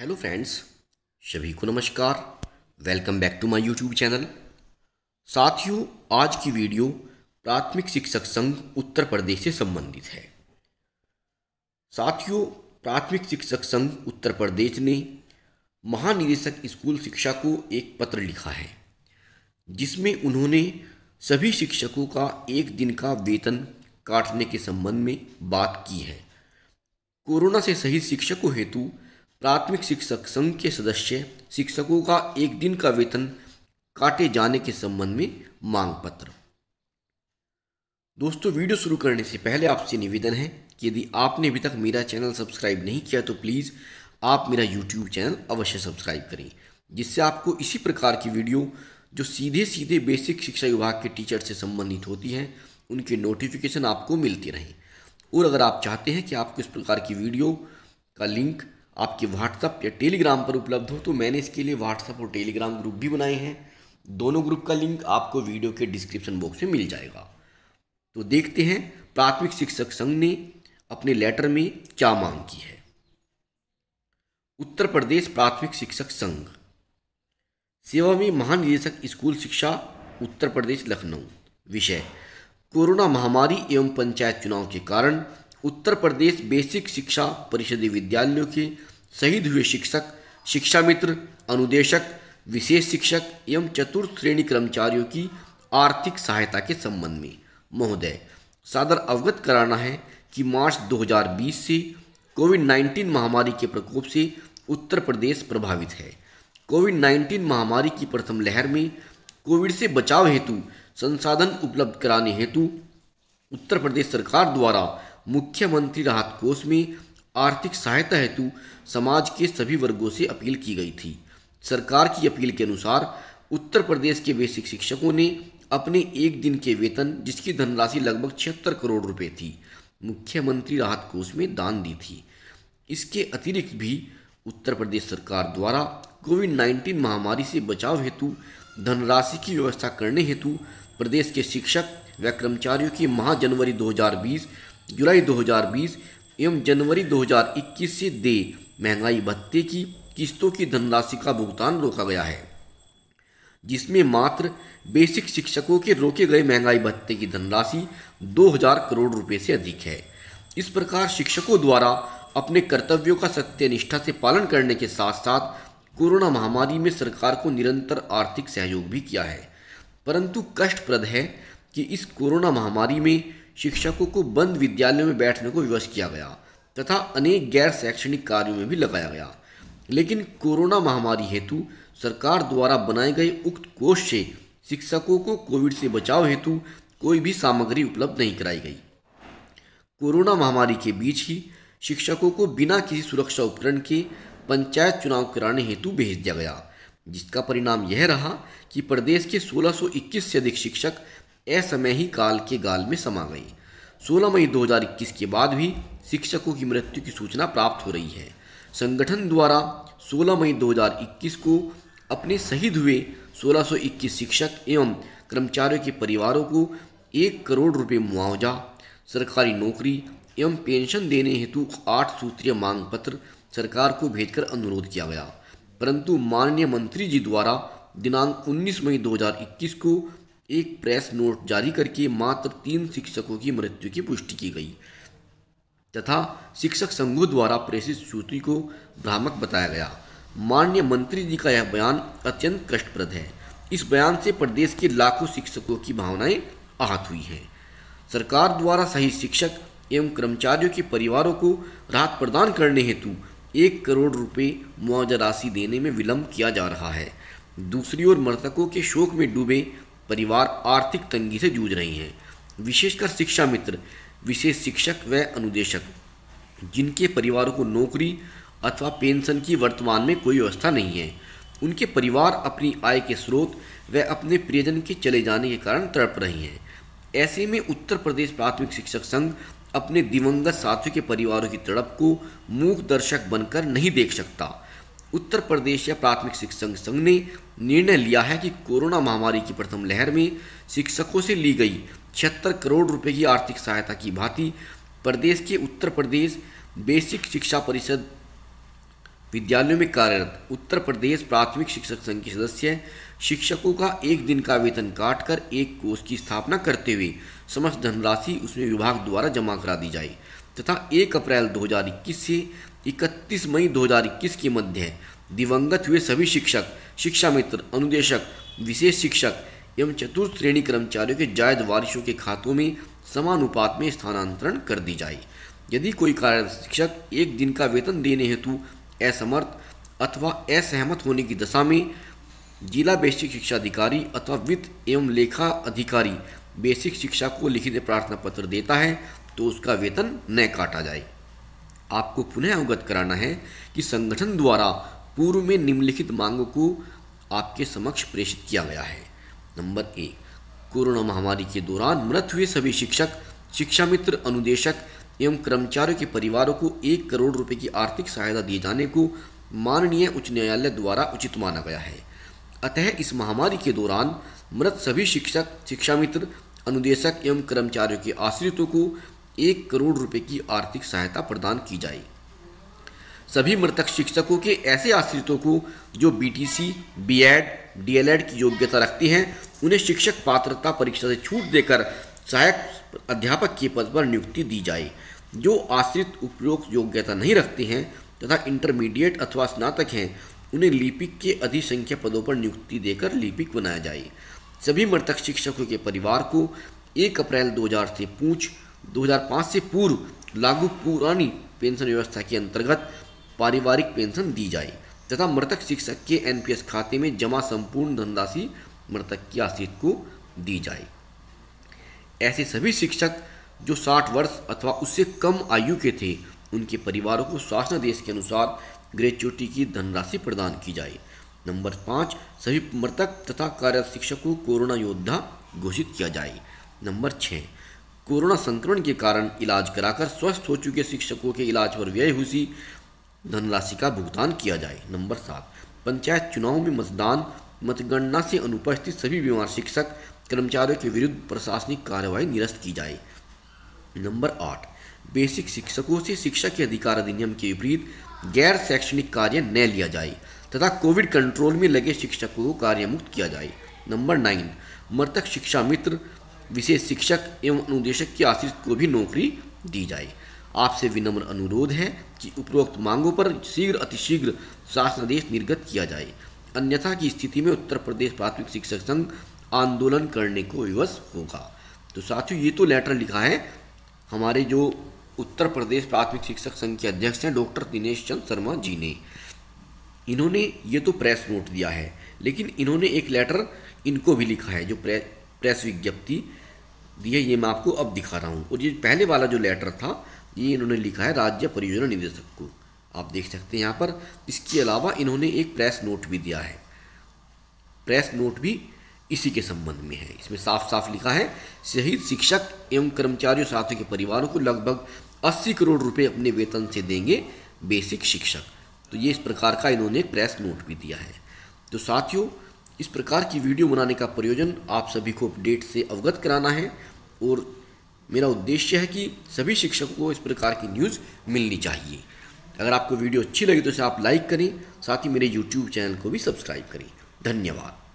hello friends सभी को नमस्कार welcome back to my YouTube channel साथियों आज की वीडियो प्राथमिक शिक्षक संघ उत्तर प्रदेश से संबंधित है साथियों प्राथमिक शिक्षक संघ उत्तर प्रदेश ने महानिदेशक स्कूल शिक्षा को एक पत्र लिखा है जिसमें उन्होंने सभी शिक्षकों का एक दिन का वेतन काटने के संबंध में बात की है कोरोना से सही शिक्षकों हेतु प्राथमिक शिक्षक संघ के सदस्य शिक्षकों का एक दिन का वेतन काटे जाने के संबंध में मांग पत्र दोस्तों वीडियो शुरू करने से पहले आपसे निवेदन है कि यदि आपने अभी तक मेरा चैनल सब्सक्राइब नहीं किया तो प्लीज़ आप मेरा यूट्यूब चैनल अवश्य सब्सक्राइब करें जिससे आपको इसी प्रकार की वीडियो जो सीधे सीधे बेसिक शिक्षा विभाग के टीचर से संबंधित होती हैं उनके नोटिफिकेशन आपको मिलती रहें और अगर आप चाहते हैं कि आपको इस प्रकार की वीडियो का लिंक आपके व्हाट्सअप या टेलीग्राम पर उपलब्ध हो तो मैंने इसके लिए व्हाट्सअप और टेलीग्राम ग्रुप भी बनाए हैं दोनों ग्रुप का लिंक आपको वीडियो के डिस्क्रिप्शन बॉक्स में मिल जाएगा तो देखते हैं प्राथमिक शिक्षक संघ ने अपने लेटर में क्या मांग की है उत्तर प्रदेश प्राथमिक शिक्षक संघ सेवा में महानिदेशक स्कूल शिक्षा उत्तर प्रदेश लखनऊ विषय कोरोना महामारी एवं पंचायत चुनाव के कारण उत्तर प्रदेश बेसिक शिक्षा परिषदी विद्यालयों के शहीद हुए शिक्षक शिक्षा मित्र अनुदेशक विशेष शिक्षक एवं चतुर्थ श्रेणी कर्मचारियों की आर्थिक सहायता के संबंध में महोदय सादर अवगत कराना है कि मार्च 2020 से कोविड 19 महामारी के प्रकोप से उत्तर प्रदेश प्रभावित है कोविड 19 महामारी की प्रथम लहर में कोविड से बचाव हेतु संसाधन उपलब्ध कराने हेतु उत्तर प्रदेश सरकार द्वारा मुख्यमंत्री राहत कोष में आर्थिक सहायता हेतु समाज के सभी वर्गों से अपील की गई थी सरकार की अपील के अनुसार उत्तर प्रदेश के बेसिक शिक्षकों ने अपने एक दिन के वेतन जिसकी धनराशि लगभग छिहत्तर करोड़ रुपए थी मुख्यमंत्री राहत कोष में दान दी थी इसके अतिरिक्त भी उत्तर प्रदेश सरकार द्वारा कोविड नाइन्टीन महामारी से बचाव हेतु धनराशि की व्यवस्था करने हेतु प्रदेश के शिक्षक व कर्मचारियों की माह जनवरी 2020, जुलाई 2020 एवं जनवरी 2021 से दे महंगाई भत्ते की किस्तों की धनराशि का भुगतान रोका गया है जिसमें मात्र बेसिक शिक्षकों के रोके गए महंगाई भत्ते की धनराशि 2000 करोड़ रुपए से अधिक है इस प्रकार शिक्षकों द्वारा अपने कर्तव्यों का सत्यनिष्ठा से पालन करने के साथ साथ कोरोना महामारी में सरकार को निरंतर आर्थिक सहयोग भी किया है परंतु कष्टप्रद है कि इस कोरोना महामारी में शिक्षकों को बंद विद्यालयों में बैठने को विवश किया गया तथा अनेक गैर शैक्षणिक कार्यों में भी लगाया गया लेकिन कोरोना महामारी हेतु सरकार द्वारा बनाए गए उक्त कोष से शिक्षकों को कोविड से बचाव हेतु कोई भी सामग्री उपलब्ध नहीं कराई गई कोरोना महामारी के बीच ही शिक्षकों को बिना किसी सुरक्षा उपकरण के पंचायत चुनाव कराने हेतु भेज दिया गया जिसका परिणाम यह रहा कि प्रदेश के 1621 से अधिक शिक्षक ऐसा ही काल के गाल में समा गई 16 मई 2021 के बाद भी शिक्षकों की मृत्यु की सूचना प्राप्त हो रही है संगठन द्वारा 16 मई 2021 को अपने शहीद हुए 1621 शिक्षक एवं कर्मचारियों के परिवारों को एक करोड़ रुपये मुआवजा सरकारी नौकरी एवं पेंशन देने हेतु आठ सूत्रीय मांग पत्र सरकार को भेजकर अनुरोध किया गया परंतु माननीय मंत्री जी द्वारा दिनांक 19 मई 2021 को एक प्रेस नोट जारी करके मात्र तीन शिक्षकों की मृत्यु की पुष्टि की गई तथा शिक्षक संघों द्वारा प्रेषित सूची को भ्रामक बताया गया माननीय मंत्री जी का यह बयान अत्यंत कष्टप्रद है इस बयान से प्रदेश के लाखों शिक्षकों की भावनाएं आहत हुई हैं सरकार द्वारा सही शिक्षक एवं कर्मचारियों के परिवारों को राहत प्रदान करने हेतु एक करोड़ रुपए मुआवजा राशि देने में विलंब किया जा रहा है दूसरी ओर मृतकों के शोक में डूबे परिवार आर्थिक तंगी से जूझ रहे हैं विशेषकर शिक्षा मित्र विशेष शिक्षक व अनुदेशक जिनके परिवारों को नौकरी अथवा पेंशन की वर्तमान में कोई व्यवस्था नहीं है उनके परिवार अपनी आय के स्रोत व अपने प्रियजन के चले जाने के कारण तड़प रहे हैं ऐसे में उत्तर प्रदेश प्राथमिक शिक्षक संघ अपने दिवंगत साथियों के परिवारों की तड़प को मूक दर्शक बनकर नहीं देख सकता उत्तर प्रदेश या प्राथमिक शिक्षक संघ ने निर्णय लिया है कि कोरोना महामारी की प्रथम लहर में शिक्षकों से ली गई छिहत्तर करोड़ रुपए की आर्थिक सहायता की भांति प्रदेश के उत्तर प्रदेश बेसिक शिक्षा परिषद विद्यालयों में कार्यरत उत्तर प्रदेश प्राथमिक शिक्षक संघ के सदस्य शिक्षकों का एक दिन का वेतन काटकर एक कोष की स्थापना करते हुए समस्त धनराशि उसमें विभाग द्वारा जमा करा दी जाए तथा एक अप्रैल 2021 से इकतीस मई 2021 के मध्य दिवंगत हुए सभी शिक्षक शिक्षा मित्र अनुदेशक विशेष शिक्षक एवं चतुर्थ श्रेणी कर्मचारियों के जायद वारिशों के खातों में समानुपात में स्थानांतरण कर दी जाए यदि कोई कारण शिक्षक एक दिन का वेतन देने हेतु असमर्थ अथवा असहमत होने की दशा में जिला बेसिक शिक्षा अधिकारी अथवा वित्त एवं लेखा अधिकारी बेसिक शिक्षा को लिखित प्रार्थना पत्र देता है तो उसका वेतन न काटा जाए आपको पुनः अवगत कराना है कि संगठन द्वारा पूर्व में निम्नलिखित मांगों को आपके समक्ष प्रेषित किया गया है नंबर एक कोरोना महामारी के दौरान मृत हुए सभी शिक्षक शिक्षा मित्र अनुदेशक एवं कर्मचारियों के परिवारों को एक करोड़ रुपए की आर्थिक सहायता दिए जाने को माननीय उच्च न्यायालय द्वारा उचित माना गया है अतः इस महामारी के दौरान मृत सभी शिक्षक शिक्षा मित्र अनुदेशक एवं कर्मचारियों के आश्रितों को एक करोड़ रुपए की आर्थिक सहायता प्रदान की जाए सभी मृतक शिक्षकों के ऐसे आश्रितों को जो बीटीसी, बीएड, डीएलएड की योग्यता रखती हैं उन्हें शिक्षक पात्रता परीक्षा से छूट देकर सहायक अध्यापक के पद पर नियुक्ति दी जाए जो आश्रित उपयोग योग्यता नहीं रखते हैं तथा इंटरमीडिएट अथवा स्नातक हैं उन्हें लिपिक के अधिसंख्या पदों पर नियुक्ति देकर लिपिक बनाया जाए सभी मृतक शिक्षकों के परिवार को एक अप्रैल 2000 से पूछ 2005 से पूर्व लागू पुरानी पेंशन व्यवस्था के अंतर्गत पारिवारिक पेंशन दी जाए तथा मृतक शिक्षक के एनपीएस खाते में जमा संपूर्ण धनराशि मृतक की आश्रित को दी जाए ऐसे सभी शिक्षक जो 60 वर्ष अथवा उससे कम आयु के थे उनके परिवारों को शासनादेश के अनुसार ग्रेचुटी की धनराशि प्रदान की जाए नंबर पाँच सभी मृतक तथा कार्यरत शिक्षक को कोरोना योद्धा घोषित किया जाए नंबर छः कोरोना संक्रमण के कारण इलाज कराकर स्वस्थ हो चुके शिक्षकों के इलाज पर व्यय हुई धनराशि का भुगतान किया जाए नंबर सात पंचायत चुनाव में मतदान मतगणना से अनुपस्थित सभी बीमार शिक्षक कर्मचारियों के विरुद्ध प्रशासनिक कार्रवाई निरस्त की जाए नंबर आठ बेसिक शिक्षकों से शिक्षा के अधिकार अधिनियम के विपरीत गैर शैक्षणिक कार्य न लिया जाए तथा कोविड कंट्रोल में लगे शिक्षकों को कार्यमुक्त किया जाए नंबर नाइन मृतक शिक्षा मित्र विशेष शिक्षक एवं अनुदेशक के आश्रित को भी नौकरी दी जाए आपसे विनम्र अनुरोध है कि उपरोक्त मांगों पर शीघ्र अतिशीघ्र शासनादेश निर्गत किया जाए अन्यथा की स्थिति में उत्तर प्रदेश प्राथमिक शिक्षक संघ आंदोलन करने को विवश होगा तो साथियों ये तो लेटर लिखा है हमारे जो उत्तर प्रदेश प्राथमिक शिक्षक संघ के अध्यक्ष हैं डॉक्टर दिनेश चंद शर्मा जी ने इन्होंने ये तो प्रेस नोट दिया है लेकिन इन्होंने एक लेटर इनको भी लिखा है जो प्रेस प्रेस विज्ञप्ति दी है ये मैं आपको अब दिखा रहा हूँ और ये पहले वाला जो लेटर था ये इन्होंने लिखा है राज्य परियोजना निदेशक को आप देख सकते हैं यहाँ पर इसके अलावा इन्होंने एक प्रेस नोट भी दिया है प्रेस नोट भी इसी के संबंध में है इसमें साफ साफ लिखा है शहीद शिक्षक एवं कर्मचारियों साथियों के परिवारों को लगभग 80 करोड़ रुपए अपने वेतन से देंगे बेसिक शिक्षक तो ये इस प्रकार का इन्होंने प्रेस नोट भी दिया है तो साथियों इस प्रकार की वीडियो बनाने का प्रयोजन आप सभी को अपडेट से अवगत कराना है और मेरा उद्देश्य है कि सभी शिक्षकों को इस प्रकार की न्यूज़ मिलनी चाहिए अगर आपको वीडियो अच्छी लगी तो इसे आप लाइक करें साथ ही मेरे यूट्यूब चैनल को भी सब्सक्राइब करें धन्यवाद